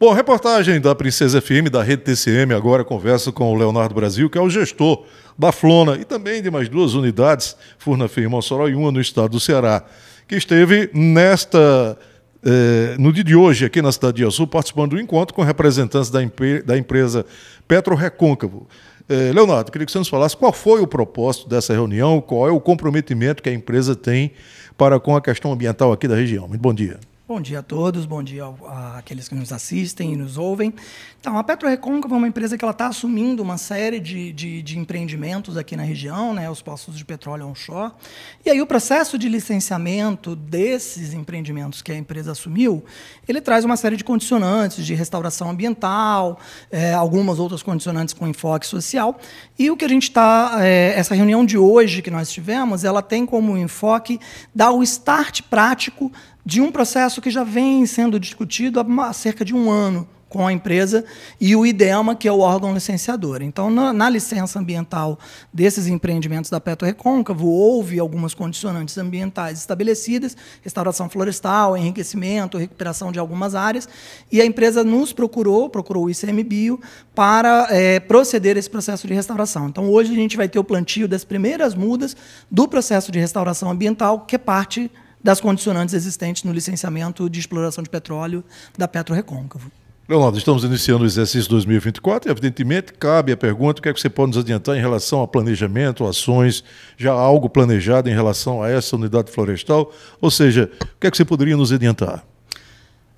Bom, reportagem da Princesa FM, da Rede TCM, agora conversa com o Leonardo Brasil, que é o gestor da Flona e também de mais duas unidades, Furna e Mossoró e uma no estado do Ceará, que esteve nesta eh, no dia de hoje aqui na cidade de Açu, participando do encontro com representantes da, da empresa Petro Recôncavo. Eh, Leonardo, queria que você nos falasse qual foi o propósito dessa reunião, qual é o comprometimento que a empresa tem para com a questão ambiental aqui da região. Muito bom dia. Bom dia a todos, bom dia àqueles que nos assistem e nos ouvem. Então, a Petro Recôncavo é uma empresa que ela está assumindo uma série de, de, de, empreendimentos aqui na região, né, os poços de petróleo onshore. E aí o processo de licenciamento desses empreendimentos que a empresa assumiu, ele traz uma série de condicionantes de restauração ambiental, é, algumas outras condicionantes com enfoque social. E o que a gente está, é, essa reunião de hoje que nós tivemos, ela tem como enfoque dar o start prático de um processo que já vem sendo discutido há cerca de um ano com a empresa e o IDEMA, que é o órgão licenciador. Então, na, na licença ambiental desses empreendimentos da Petro Recôncavo, houve algumas condicionantes ambientais estabelecidas, restauração florestal, enriquecimento, recuperação de algumas áreas, e a empresa nos procurou, procurou o ICMBio, para é, proceder a esse processo de restauração. Então, hoje a gente vai ter o plantio das primeiras mudas do processo de restauração ambiental, que é parte das condicionantes existentes no licenciamento de exploração de petróleo da Petro Recôncavo. Leonardo, estamos iniciando o exercício 2024 e, evidentemente, cabe a pergunta: o que é que você pode nos adiantar em relação a planejamento, ações? Já algo planejado em relação a essa unidade florestal? Ou seja, o que é que você poderia nos adiantar?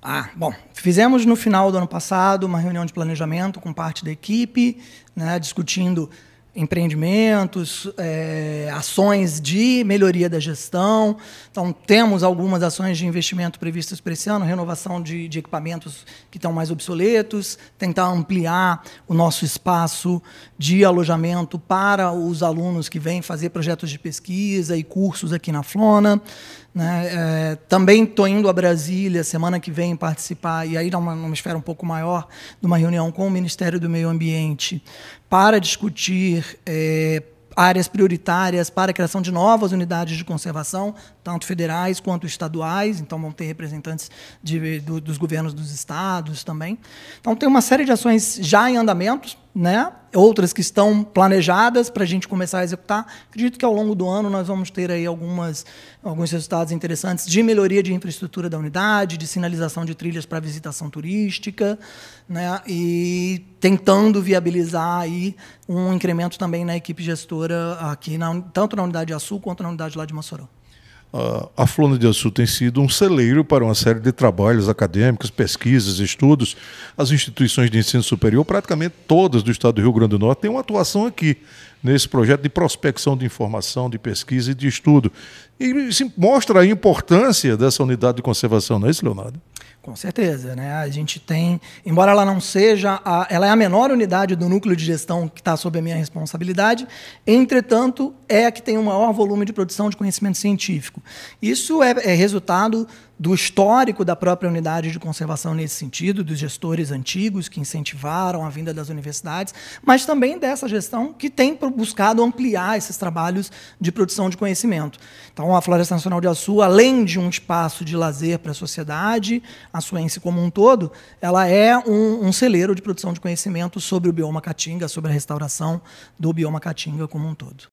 Ah, bom, fizemos no final do ano passado uma reunião de planejamento com parte da equipe, né, discutindo empreendimentos, é, ações de melhoria da gestão. Então, temos algumas ações de investimento previstas para esse ano, renovação de, de equipamentos que estão mais obsoletos, tentar ampliar o nosso espaço de alojamento para os alunos que vêm fazer projetos de pesquisa e cursos aqui na Flona. Né? É, também estou indo a Brasília semana que vem participar, e aí numa, numa esfera um pouco maior, de uma reunião com o Ministério do Meio Ambiente para discutir é, áreas prioritárias para a criação de novas unidades de conservação, tanto federais quanto estaduais, então vão ter representantes de, do, dos governos dos estados também. Então, tem uma série de ações já em andamento, né? outras que estão planejadas para a gente começar a executar. Acredito que ao longo do ano nós vamos ter aí algumas, alguns resultados interessantes de melhoria de infraestrutura da unidade, de sinalização de trilhas para visitação turística, né? e tentando viabilizar aí um incremento também na equipe gestora aqui, na, tanto na unidade de Açu quanto na unidade lá de Mossoró. Ah, a Flona de Açu tem sido um celeiro para uma série de trabalhos acadêmicos, pesquisas, estudos. As instituições de ensino superior, praticamente todas do estado do Rio Grande do Norte, têm uma atuação aqui, nesse projeto de prospecção de informação, de pesquisa e de estudo. E mostra a importância dessa unidade de conservação, não é isso, Leonardo? Com certeza, né? A gente tem, embora ela não seja, a, ela é a menor unidade do núcleo de gestão que está sob a minha responsabilidade. Entretanto, é a que tem o maior volume de produção de conhecimento científico. Isso é, é resultado do histórico da própria unidade de conservação nesse sentido, dos gestores antigos que incentivaram a vinda das universidades, mas também dessa gestão que tem buscado ampliar esses trabalhos de produção de conhecimento. Então, a Floresta Nacional de Açu, além de um espaço de lazer para a sociedade açuense como um todo, ela é um, um celeiro de produção de conhecimento sobre o bioma caatinga, sobre a restauração do bioma caatinga como um todo.